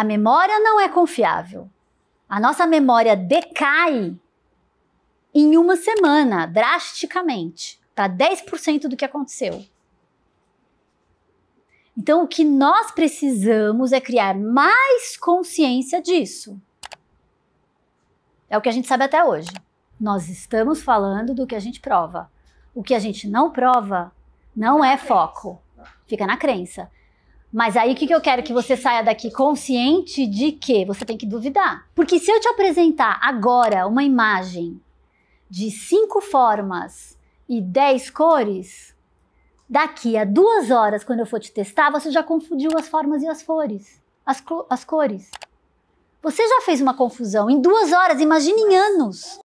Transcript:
A memória não é confiável. A nossa memória decai em uma semana, drasticamente, tá para 10% do que aconteceu. Então, o que nós precisamos é criar mais consciência disso. É o que a gente sabe até hoje. Nós estamos falando do que a gente prova. O que a gente não prova não é foco, fica na crença. Mas aí o que, que eu quero que você saia daqui consciente de que você tem que duvidar. Porque se eu te apresentar agora uma imagem de cinco formas e dez cores, daqui a duas horas, quando eu for te testar, você já confundiu as formas e as cores. As, as cores. Você já fez uma confusão em duas horas, imagine em anos.